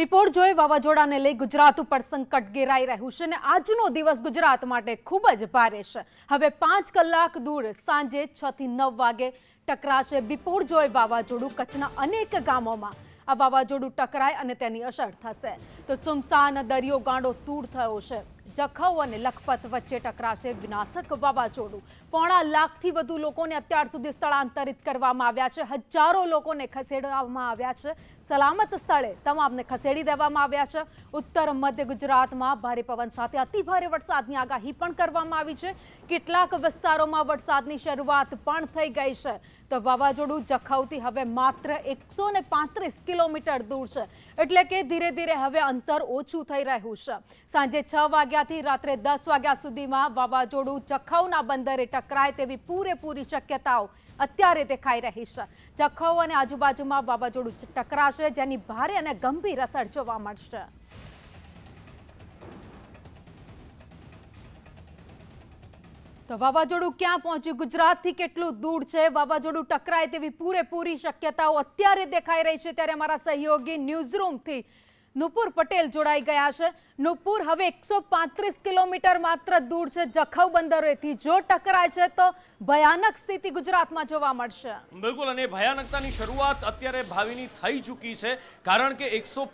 બિપોર જોઈ વાવાઝોડાને લઈ ગુજરાત ઉપર સંકટ ઘેરાઈ રહ્યું છે અને આજનો દિવસ ગુજરાત માટે ખૂબ જ ભારે છે હવે પાંચ કલાક દૂર સાંજે છ થી નવ વાગે ટકરાશે બિપોર જોય વાવાઝોડું કચ્છના અનેક ગામોમાં આ વાવાઝોડું ટકરાય અને તેની અસર થશે તો સુમસાન દરિયો ગાંડો તૂર થયો છે જખૌ અને લખપત વચ્ચે ટકરાશે વિનાશક વાવાઝોડું પોણા લાખથી વધુ લોકોને અત્યાર સુધી સ્થળાંતરિત કરવામાં આવ્યા છે હજારો લોકોને ખસેડવામાં આવ્યા છે સલામત સ્થળે તમામને ખસેડી દેવામાં આવ્યા છે ઉત્તર મધ્ય ગુજરાતમાં ભારે પવન સાથે અતિભારે વરસાદની આગાહી પણ કરવામાં આવી છે કેટલાક વિસ્તારોમાં વરસાદની શરૂઆત પણ થઈ ગઈ છે તો વાવાઝોડું જખાઉથી હવે માત્ર એકસો કિલોમીટર દૂર છે એટલે કે ધીરે ધીરે હવે અંતર ઓછું થઈ રહ્યું છે સાંજે છ વાગ્યાથી રાત્રે દસ વાગ્યા સુધીમાં વાવાઝોડું જખાઉના બંદરે ટકરાય તેવી પૂરેપૂરી શક્યતાઓ અત્યારે દેખાઈ રહી છે જખૌ અને આજુબાજુમાં વાવાઝોડું ટકરાશે જેની ભારે અને ગંભીર અસર જોવા મળશે તો વાવાઝોડું ક્યાં પહોંચ્યું ગુજરાતથી કેટલું દૂર છે વાવાઝોડું ટકરાય તેવી પૂરેપૂરી શક્યતાઓ અત્યારે દેખાઈ રહી છે ત્યારે અમારા સહયોગી ન્યૂઝરૂમથી નુપુર પટેલ જોડાઈ ગયા છે નુપુર હવે એકસો કિલોમીટર માત્ર દૂર છે જખૌ બંદરેથી જો ટકરાય છે તો ભયાનક સ્થિતિ ગુજરાતમાં જોવા મળશે બિલકુલ અને ભયાનકતાની શરૂઆત અત્યારે ભાવિની થઈ ચૂકી છે કારણ કે એકસો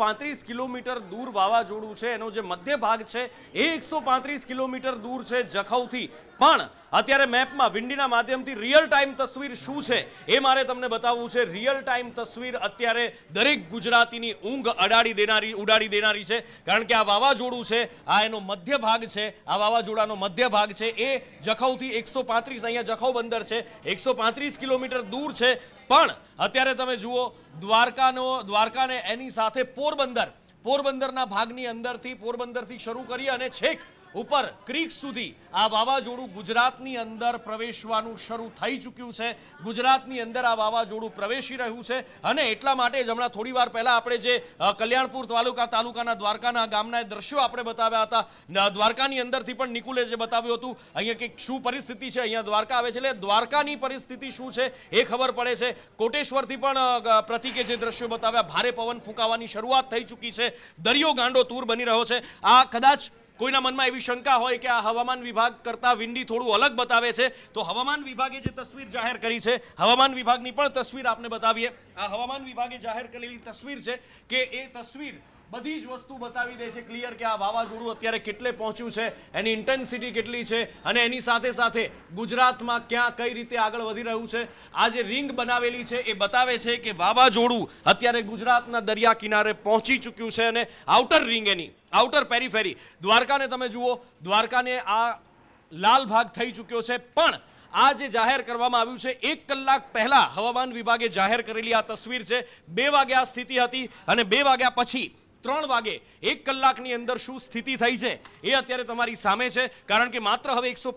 કિલોમીટર દૂર વાવાઝોડું છે એનો જે મધ્ય ભાગ છે એ એકસો કિલોમીટર દૂર છે જખૌથી પણ અત્યારે મેપમાં વિંડીના માધ્યમથી રિયલ ટાઈમ તસવીર શું છે એ મારે તમને બતાવવું છે રિયલ ટાઈમ તસવીર અત્યારે દરેક ગુજરાતીની ઊંઘ અડાડી દેનારી ઉડારી ઉડાડી દેનારી છે કારણ કે આ વાવાઝોડું છે આ એનો મધ્ય ભાગ છે આ વાવાઝોડાનો મધ્ય ભાગ છે એ જખૌથી એકસો પાંત્રીસ અહીંયા જખૌ બંદર છે એકસો પાંત્રીસ કિલોમીટર દૂર છે પણ અત્યારે તમે જુઓ દ્વારકાનો દ્વારકાને એની સાથે પોરબંદર પોરબંદરના ભાગની અંદરથી પોરબંદરથી શરૂ કરી અને છેક ઉપર ક્રીક સુધી આ વાવાઝોડું ગુજરાતની અંદર પ્રવેશવાનું શરૂ થઈ ચૂક્યું છે ગુજરાતની અંદર આ વાવાઝોડું પ્રવેશી રહ્યું છે અને એટલા માટે જ હમણાં થોડી વાર પહેલાં આપણે જે કલ્યાણપુર તાલુકા તાલુકાના દ્વારકાના ગામના દ્રશ્યો આપણે બતાવ્યા હતા દ્વારકાની અંદરથી પણ નિકુલે જે બતાવ્યું હતું અહીંયા કે શું પરિસ્થિતિ છે અહીંયા દ્વારકા આવે છે એટલે દ્વારકાની પરિસ્થિતિ શું છે એ ખબર પડે છે કોટેશ્વરથી પણ પ્રતિકે જે દ્રશ્યો બતાવ્યા ભારે પવન ફૂંકાવાની શરૂઆત થઈ ચૂકી છે દરિયો ગાંડો તૂર બની રહ્યો છે આ કદાચ કોઈના મનમાં એવી શંકા હોય કે આ હવામાન વિભાગ કરતાં વિંડી થોડું અલગ બતાવે છે તો હવામાન વિભાગે જે તસવીર જાહેર કરી છે હવામાન વિભાગની પણ તસવીર આપને બતાવીએ આ હવામાન વિભાગે જાહેર કરેલી તસવીર છે કે એ તસવીર બધી જ વસ્તુ બતાવી દે છે ક્લિયર કે આ વાવાઝોડું અત્યારે કેટલે પહોંચ્યું છે એની ઇન્ટેન્સિટી કેટલી છે અને એની સાથે સાથે ગુજરાતમાં ક્યાં કઈ રીતે આગળ વધી રહ્યું છે આ જે રિંગ બનાવેલી છે એ બતાવે છે કે વાવાઝોડું અત્યારે ગુજરાતના દરિયા કિનારે પહોંચી ચૂક્યું છે અને આઉટર રિંગ એની આઉટર પેરીફેરી દ્વારકાને તમે જુઓ દ્વારકાને આ લાલ ભાગ થઈ ચૂક્યો છે પણ આ જે જાહેર કરવામાં આવ્યું છે એક કલાક પહેલા હવામાન વિભાગે જાહેર કરેલી આ તસવીર છે બે વાગ્યા સ્થિતિ હતી અને બે વાગ્યા પછી ત્રણ વાગે એક કલાકની અંદર શું સ્થિતિ થઈ છે એ અત્યારે તમારી સામે છે કારણ કે માત્ર હવે એકસો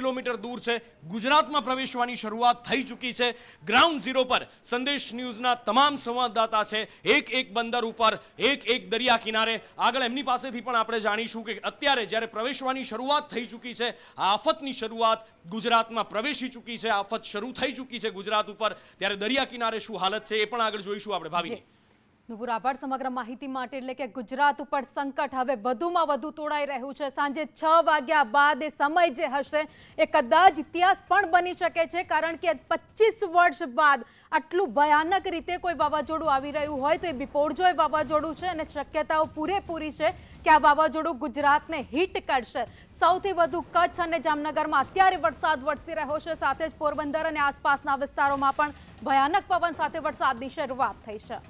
કિલોમીટર દૂર છે ગુજરાતમાં પ્રવેશવાની શરૂઆત થઈ ચૂકી છે ગ્રાઉન્ડ ઝીરો પર સંદેશ ન્યૂઝના તમામ સંવાદદાતા છે એક એક બંદર ઉપર એક એક દરિયા કિનારે આગળ એમની પાસેથી પણ આપણે જાણીશું કે અત્યારે જ્યારે પ્રવેશવાની શરૂઆત થઈ ચૂકી છે આ આફતની શરૂઆત ગુજરાતમાં પ્રવેશી ચૂકી છે આફત શરૂ થઈ ચૂકી છે ગુજરાત ઉપર ત્યારે દરિયા કિનારે શું હાલત છે એ પણ આગળ જોઈશું આપણે ભાવીને નુપુર આભાર સમગ્ર માહિતી માટે એટલે કે ગુજરાત ઉપર સંકટ હવે વધુમાં વધુ તોડાઈ રહ્યું છે સાંજે છ વાગ્યા બાદ એ સમય જે હશે એ કદાચ ઇતિહાસ પણ બની શકે છે કારણ કે પચીસ વર્ષ બાદ આટલું ભયાનક રીતે કોઈ વાવાઝોડું આવી રહ્યું હોય તો એ બિપોરજોય વાવાઝોડું છે અને શક્યતાઓ પૂરેપૂરી છે કે આ વાવાઝોડું ગુજરાતને હિટ કરશે સૌથી વધુ કચ્છ અને જામનગરમાં અત્યારે વરસાદ વરસી રહ્યો છે સાથે જ પોરબંદર અને આસપાસના વિસ્તારોમાં પણ ભયાનક પવન સાથે વરસાદની શરૂઆત થઈ છે